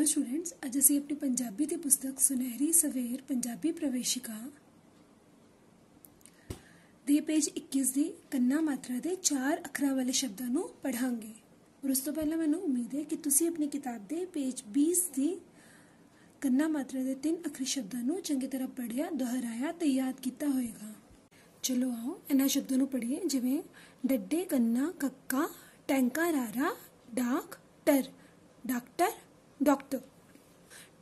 Hello students अज ਅਸੀਂ ਆਪਣੀ ਪੰਜਾਬੀ ਦੀ ਪੁਸਤਕ ਸੁਨਹਿਰੀ ਸਵੇਰ ਪੰਜਾਬੀ ਪ੍ਰਵੇਸ਼ਿਕਾ ਦੇ ਪੇਜ 21 ਦੀ ਕੰਨਾ ਮਾਤਰਾ ਦੇ ਚਾਰ ਅੱਖਰਾਂ ਵਾਲੇ ਸ਼ਬਦਾਂ ਨੂੰ ਪੜ੍ਹਾਂਗੇ ਔਰ ਉਸ ਤੋਂ ਪਹਿਲਾਂ ਮੈਨੂੰ ਉਮੀਦ ਹੈ ਕਿ ਤੁਸੀਂ ਆਪਣੀ ਕਿਤਾਬ ਦੇ ਪੇਜ 20 ਦੀ ਕੰਨਾ ਮਾਤਰਾ ਦੇ ਤਿੰਨ ਅੱਖਰੀ ਸ਼ਬਦਾਂ ਨੂੰ ਚੰਗੀ ਤਰ੍ਹਾਂ ਪੜ੍ਹਿਆ ਦੁਹਰਾਇਆ ਤੇ ਯਾਦ ਕੀਤਾ ਹੋਵੇਗਾ ਚਲੋ ਆਓ ਇਹਨਾਂ ਸ਼ਬਦਾਂ ਨੂੰ ਪੜ੍ਹੀਏ ਜਿਵੇਂ ਡੱਡੇ ਕੰਨਾ ਕੱਕਾ ਟੈਂਕਾ ਰਾਰਾ doctor doctor doctor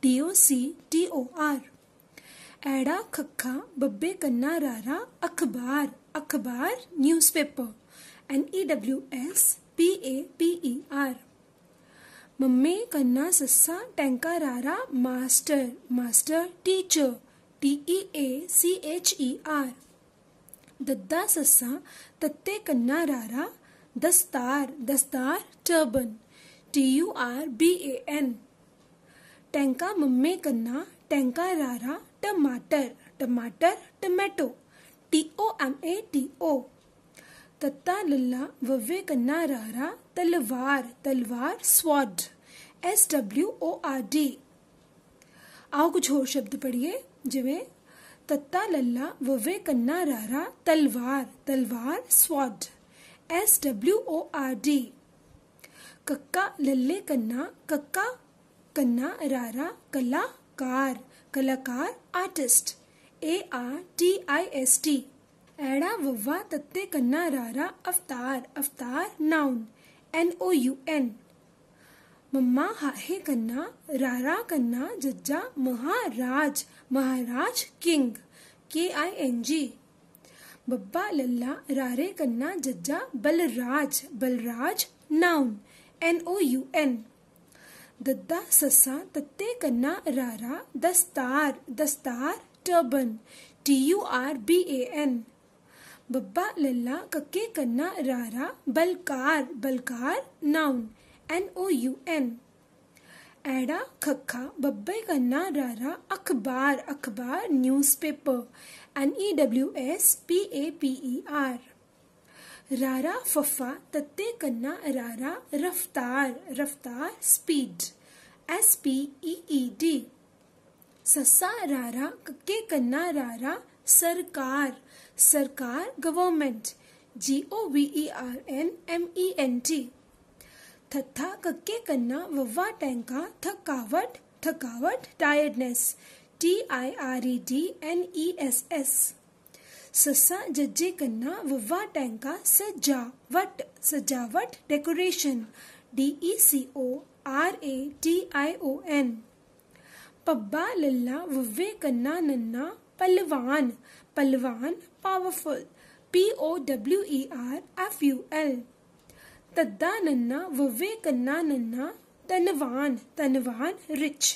T O C T O R एड़ा खखा बब्बे कन्ना रारा अखबार अखबार newspaper N E W S P A P E R मम्मे कन्ना सस्सा टैंका रारा master master teacher T E A C H E R दद्दा सस्सा तत्ते कन्ना रारा दस्तार दस्तार turban T U R B A N टेंका मम्मे कन्ना टेंका रारा टमाटर टमाटर tomato T O M A T O तत्ता लल्ला वव्वे कन्ना रारा तलवार तलवार sword S W O R D आओ कुछ और शब्द पढ़िए जिमें तत्ता लल्ला वव्वे कन्ना रारा तलवार तलवार sword S W O R D कक्का लल्ले कन्ना कक्का कन्ना रारा कलाकार कलाकार artist A R T I S T एड़ा वव्वा तत्ते कन्ना रारा अवतार अवतार noun N O U N मम्मा हाहे कन्ना रारा कन्ना जज्जा महाराज महाराज किंग के आई एन जी बब्बा लल्ला रारे कन्ना जज्जा Balraj Balraj noun N O U N दद्दा ससा तत्ते कन्ना रारा दस्तार दस्तार turban T U R B A N बब्बा लल्ला कक्के कन्ना रारा Balkar Balkar noun N O U N एड़ा खखा बब्बे कन्ना रारा अखबार अखबार newspaper N E W S P A P E R रारा फफा तत्ते कन्ना रारा रफ्तार रफ्तार speed S P E E, e ससा रारा कक्के कन्ना रारा सरकार सरकार government G O V E R N M E N T थथा कक्के कन्ना वव्वा टैंका थकावट थकावट tiredness T I R E D N E S S ससा जज्जे कन्ना वव्वा टैंका सजावट सजावट decoration D E C O R A T I O N पब्बा लल्ला वव्वे कन्ना नन्ना पलवान पलवान powerful P O W E R F U L तद्दा नन्ना वव्वे कन्ना नन्ना तनवान तनवान rich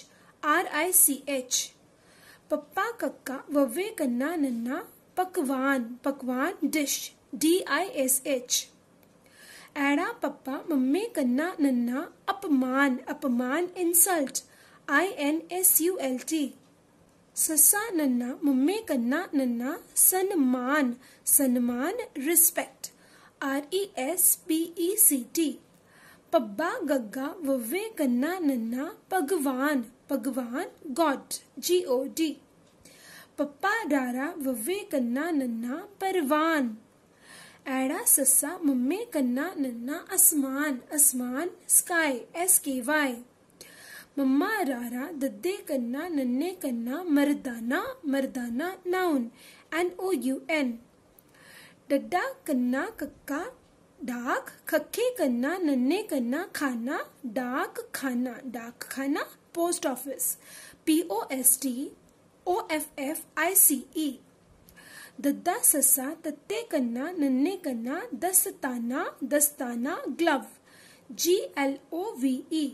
R I C H पप्पा कक्का वव्वे कन्ना नन्ना पकवान पकवान dish D I S H एड़ा पप्पा मम्मी कन्ना नन्ना अपमान अपमान insult I N S U L T ससा नन्ना मम्मी कन्ना नन्ना सन्मान सन्मान respect R E S P E C T पब्बा गग्गा वव्वे कन्ना नन्ना भगवान भगवान गॉड जी ओ डी पप्पा डारा वव्वे कन्ना नन्ना परवान एड़ा सस्सा मम्मे कन्ना नन्ना आसमान आसमान स्काई एस के वाई मम्मा रारा दद्दे कन्ना नन्ने कन्ना मर्दाना मर्दाना noun N O U N डड्डा कन्ना कक्का डाक खखे कन्ना नन्ने कन्ना खाना डाक खाना डाक खाना post office P O S T O F F I C E दद्दा ससा तत्ते कन्ना नन्ने कन्ना दस्ताना दस्ताना glove G L O V E e.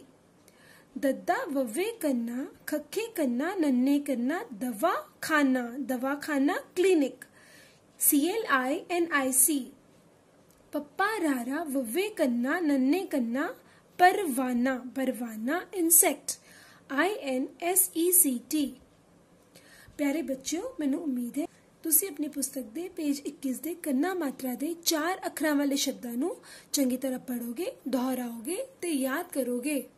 दद्दा ववे कन्ना खखे कन्ना नन्ने कन्ना दवा खाना दवा खाना clinic C L I N I C पप्पा रारा ववे कन्ना नन्ने कन्ना परवाना परवाना insect I N S E C T प्यारे बच्चों मैंने उम्मीद है ਤੁਸੀਂ ਆਪਣੀ ਪੁਸਤਕ ਦੇ ਪੇਜ 21 ਦੇ ਕੰਨਾ ਮਾਤਰਾ ਦੇ 4 ਅੱਖਰਾਂ ਵਾਲੇ ਸ਼ਬਦਾਂ ਨੂੰ ਚੰਗੀ ਤਰ੍ਹਾਂ ਪੜੋਗੇ ਦੁਹਰਾਓਗੇ ਤੇ ਯਾਦ ਕਰੋਗੇ